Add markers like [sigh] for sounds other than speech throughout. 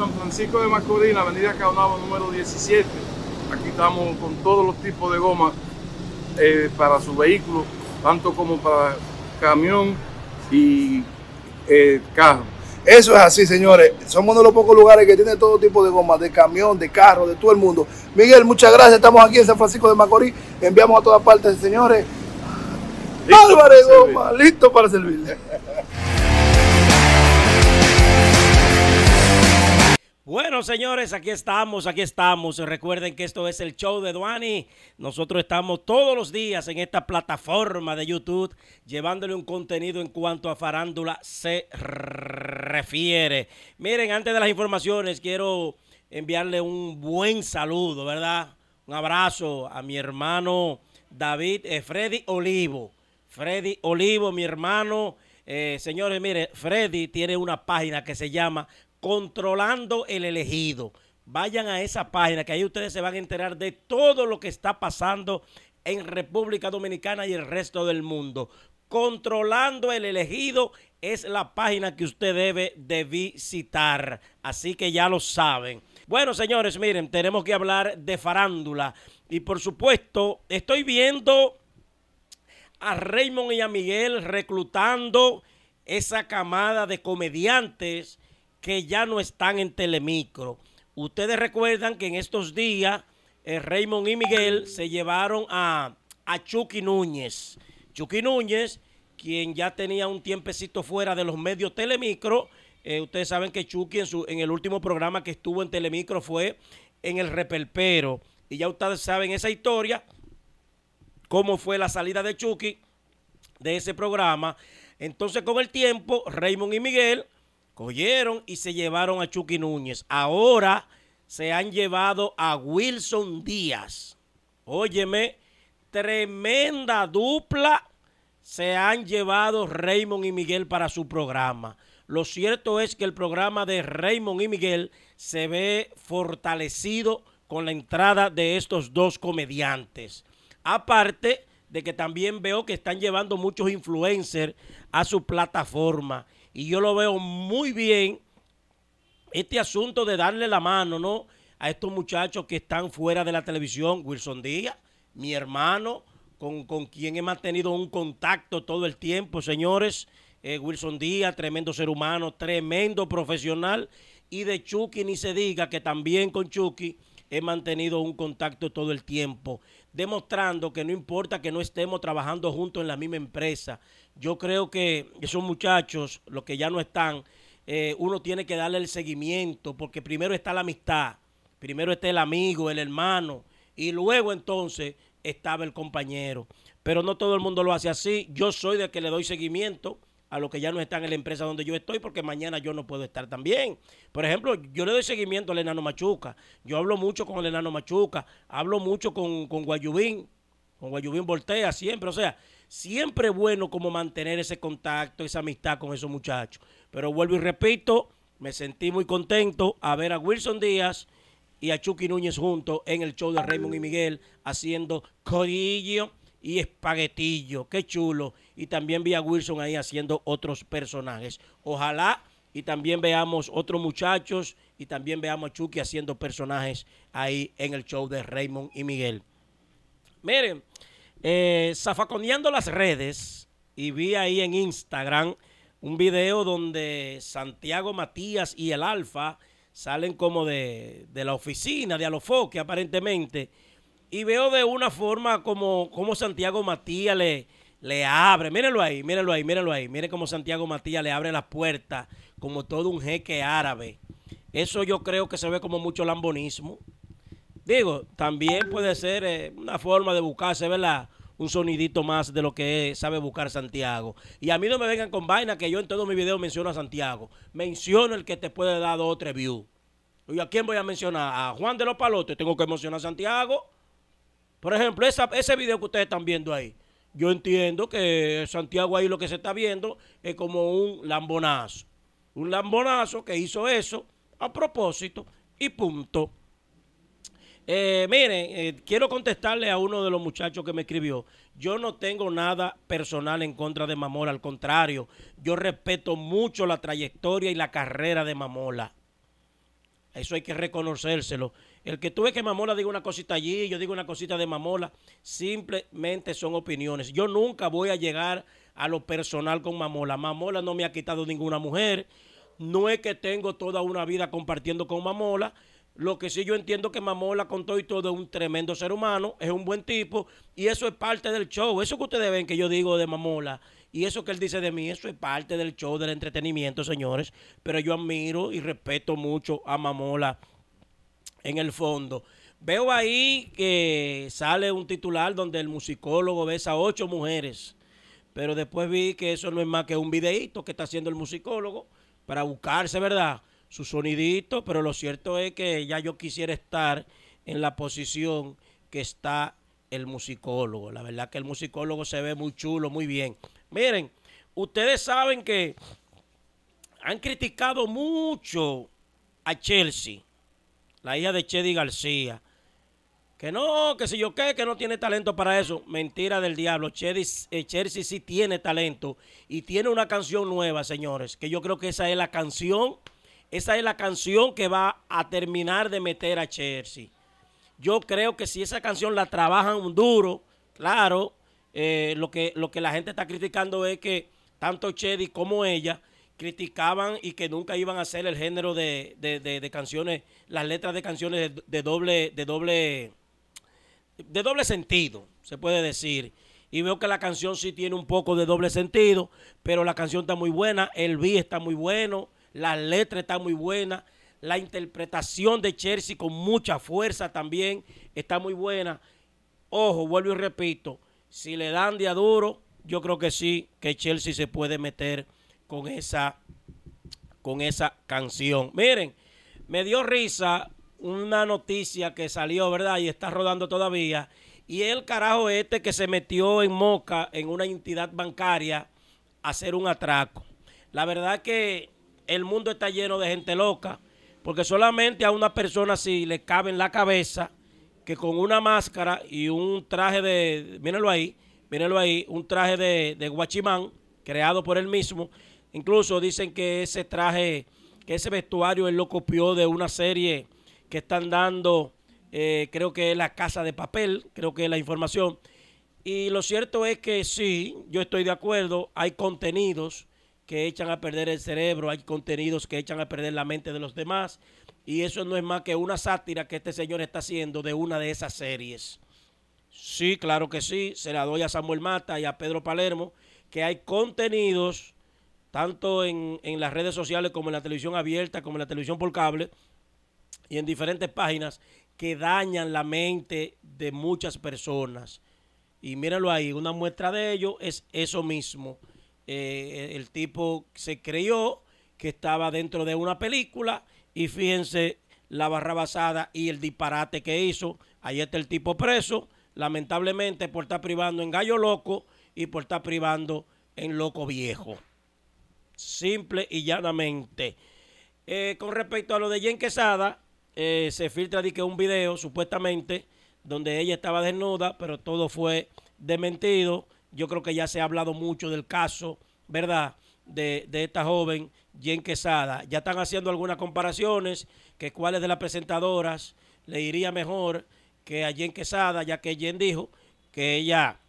San Francisco de la avenida Caonabo número 17. Aquí estamos con todos los tipos de goma eh, para su vehículo, tanto como para camión y eh, carro. Eso es así, señores. Somos uno de los pocos lugares que tiene todo tipo de goma, de camión, de carro, de todo el mundo. Miguel, muchas gracias. Estamos aquí en San Francisco de Macorís. Enviamos a todas partes, señores. Álvarez Goma, listo para servirle. Bueno, señores, aquí estamos, aquí estamos. Recuerden que esto es el show de Duani. Nosotros estamos todos los días en esta plataforma de YouTube llevándole un contenido en cuanto a farándula se refiere. Miren, antes de las informaciones, quiero enviarle un buen saludo, ¿verdad? Un abrazo a mi hermano David eh, Freddy Olivo. Freddy Olivo, mi hermano. Eh, señores, mire, Freddy tiene una página que se llama Controlando el elegido. Vayan a esa página que ahí ustedes se van a enterar de todo lo que está pasando en República Dominicana y el resto del mundo. Controlando el elegido es la página que usted debe de visitar. Así que ya lo saben. Bueno, señores, miren, tenemos que hablar de farándula. Y por supuesto, estoy viendo a Raymond y a Miguel reclutando esa camada de comediantes que ya no están en Telemicro. Ustedes recuerdan que en estos días eh, Raymond y Miguel se llevaron a, Chucky Núñez. Chucky Núñez, quien ya tenía un tiempecito fuera de los medios Telemicro. Eh, ustedes saben que Chucky en, su, en el último programa que estuvo en Telemicro fue en el Repelpero. Y ya ustedes saben esa historia, cómo fue la salida de Chucky de ese programa. Entonces con el tiempo, Raymond y Miguel oyeron y se llevaron a Chucky Núñez. Ahora se han llevado a Wilson Díaz. Óyeme, tremenda dupla se han llevado Raymond y Miguel para su programa. Lo cierto es que el programa de Raymond y Miguel se ve fortalecido con la entrada de estos dos comediantes. Aparte, de que también veo que están llevando muchos influencers a su plataforma. Y yo lo veo muy bien este asunto de darle la mano, ¿no? A estos muchachos que están fuera de la televisión, Wilson Díaz, mi hermano, con, quien he mantenido un contacto todo el tiempo, señores. Eh, Wilson Díaz, tremendo ser humano, tremendo profesional. Y de Chucky ni se diga que también con Chucky he mantenido un contacto todo el tiempo, demostrando que no importa que no estemos trabajando juntos en la misma empresa, yo creo que esos muchachos, los que ya no están, eh, uno tiene que darle el seguimiento, porque primero está la amistad, primero está el amigo, el hermano, y luego entonces estaba el compañero. Pero no todo el mundo lo hace así, yo soy de que le doy seguimiento a los que ya no están en la empresa donde yo estoy, porque mañana yo no puedo estar también. Por ejemplo, yo le doy seguimiento al enano Machuca. Yo hablo mucho con el enano Machuca, hablo mucho con, con Guayubín, con Guayubín Voltea siempre. O sea, siempre es bueno como mantener ese contacto, esa amistad con esos muchachos. Pero vuelvo y repito, me sentí muy contento a ver a Wilson Díaz y a Chucky Núñez juntos en el show de Raymond y Miguel haciendo codillo y Espaguetillo. Qué chulo. Y también vi a Wilson ahí haciendo otros personajes. Ojalá y también veamos otros muchachos y también veamos a Chucky haciendo personajes ahí en el show de Raymond y Miguel. Miren, eh, zafaconeando las redes y vi ahí en Instagram un video donde Santiago Matías y el Alfa salen como de, de la oficina de Alofoque aparentemente y veo de una forma como, como Santiago Matías le, le abre. Mírenlo ahí, mírenlo ahí, mírenlo ahí. Miren cómo Santiago Matías le abre la puerta como todo un jeque árabe. Eso yo creo que se ve como mucho lambonismo. Digo, también puede ser eh, una forma de buscarse, ¿verdad? Un sonidito más de lo que sabe buscar Santiago. Y a mí no me vengan con vaina que yo en todos mis videos menciono a Santiago. Menciono el que te puede dar dos view. tres a quién voy a mencionar? ¿A Juan de los Palotes? Tengo que mencionar a Santiago. Por ejemplo, ese video que ustedes están viendo ahí, yo entiendo que Santiago ahí lo que se está viendo es como un lambonazo. Un lambonazo que hizo eso a propósito y punto. Eh, miren, eh, quiero contestarle a uno de los muchachos que me escribió. Yo no tengo nada personal en contra de Mamola, al contrario, yo respeto mucho la trayectoria y la carrera de Mamola. Eso hay que reconocérselo. El que tú que Mamola diga una cosita allí, yo digo una cosita de Mamola, simplemente son opiniones. Yo nunca voy a llegar a lo personal con Mamola. Mamola no me ha quitado ninguna mujer. No es que tengo toda una vida compartiendo con Mamola. Lo que sí yo entiendo que Mamola con todo y todo es un tremendo ser humano, es un buen tipo y eso es parte del show. Eso que ustedes ven que yo digo de Mamola y eso que él dice de mí, eso es parte del show del entretenimiento, señores. Pero yo admiro y respeto mucho a Mamola en el fondo. Veo ahí que sale un titular donde el musicólogo besa a ocho mujeres, pero después vi que eso no es más que un videíto que está haciendo el musicólogo para buscarse, ¿verdad? Su sonidito, pero lo cierto es que ya yo quisiera estar en la posición que está el musicólogo. La verdad que el musicólogo se ve muy chulo, muy bien. Miren, ustedes saben que han criticado mucho a Chelsea la hija de Chedi García. Que no, que si yo qué, que no tiene talento para eso. Mentira del diablo. Chedi, eh, Chelsea sí tiene talento y tiene una canción nueva, señores. Que yo creo que esa es la canción. Esa es la canción que va a terminar de meter a Chelsea. Yo creo que si esa canción la trabajan duro, claro, eh, lo, que, lo que la gente está criticando es que tanto Chedi como ella criticaban y que nunca iban a hacer el género de, canciones, las letras de canciones de, doble, de doble, de doble sentido, se puede decir. Y veo que la canción sí tiene un poco de doble sentido, pero la canción está muy buena, el beat está muy bueno, las letras están muy buenas, la interpretación de Chelsea con mucha fuerza también está muy buena. Ojo, vuelvo y repito, si le dan de duro, yo creo que sí, que Chelsea se puede meter con esa, con esa canción. Miren, me dio risa una noticia que salió, ¿verdad? Y está rodando todavía. Y el carajo este que se metió en Moca, en una entidad bancaria, a hacer un atraco. La verdad que el mundo está lleno de gente loca, porque solamente a una persona si le cabe en la cabeza que con una máscara y un traje de, mírenlo ahí, mírenlo ahí, un traje de, de guachimán creado por él mismo, Incluso dicen que ese traje, que ese vestuario él lo copió de una serie que están dando, eh, creo que es la casa de papel, creo que es la información. Y lo cierto es que sí, yo estoy de acuerdo, hay contenidos que echan a perder el cerebro, hay contenidos que echan a perder la mente de los demás, y eso no es más que una sátira que este señor está haciendo de una de esas series. Sí, claro que sí, se la doy a Samuel Mata y a Pedro Palermo, que hay contenidos tanto en, las redes sociales como en la televisión abierta, como en la televisión por cable y en diferentes páginas que dañan la mente de muchas personas. Y mírenlo ahí, una muestra de ello es eso mismo. Eh, el tipo se creyó que estaba dentro de una película y fíjense la barra basada y el disparate que hizo. Ahí está el tipo preso, lamentablemente por estar privando en gallo loco y por estar privando en loco viejo simple y llanamente. Eh, con respecto a lo de Jen Quesada, eh, se filtra de que un video, supuestamente, donde ella estaba desnuda, pero todo fue dementido. Yo creo que ya se ha hablado mucho del caso, ¿verdad?, de, esta joven Jen Quesada. Ya están haciendo algunas comparaciones, que cuáles de las presentadoras le iría mejor que a Jen Quesada, ya que Jen dijo que ella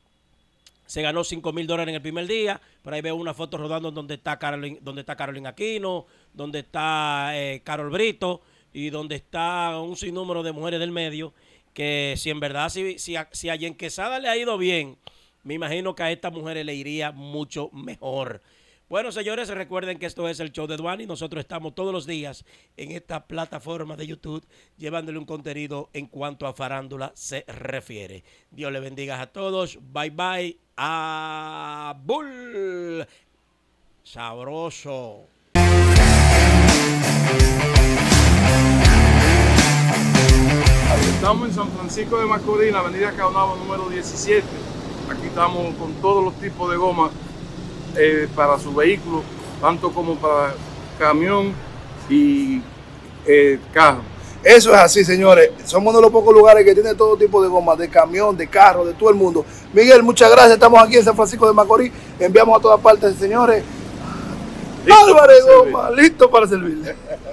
se ganó 5 mil dólares en el primer día. Por ahí veo una foto rodando donde está Carolina, donde está Carolina Aquino, donde está eh, Carol Brito y donde está un sinnúmero de mujeres del medio. Que si en verdad, si, si, a, si Quesada le ha ido bien, me imagino que a estas mujeres le iría mucho mejor. Bueno, señores, recuerden que esto es el show de Duani. Nosotros estamos todos los días en esta plataforma de YouTube llevándole un contenido en cuanto a farándula se refiere. Dios le bendiga a todos. Bye bye. A Bull. Sabroso. Estamos en San Francisco de Macorís, la avenida Caonabo número 17. Aquí estamos con todos los tipos de gomas eh, para su vehículo, tanto como para camión y eh, carro. Eso es así, señores. Somos uno de los pocos lugares que tiene todo tipo de gomas, de camión, de carro, de todo el mundo. Miguel, muchas gracias. Estamos aquí en San Francisco de Macorís. Enviamos a todas partes, señores. Álvarez Goma, listo para servirle. [laughs]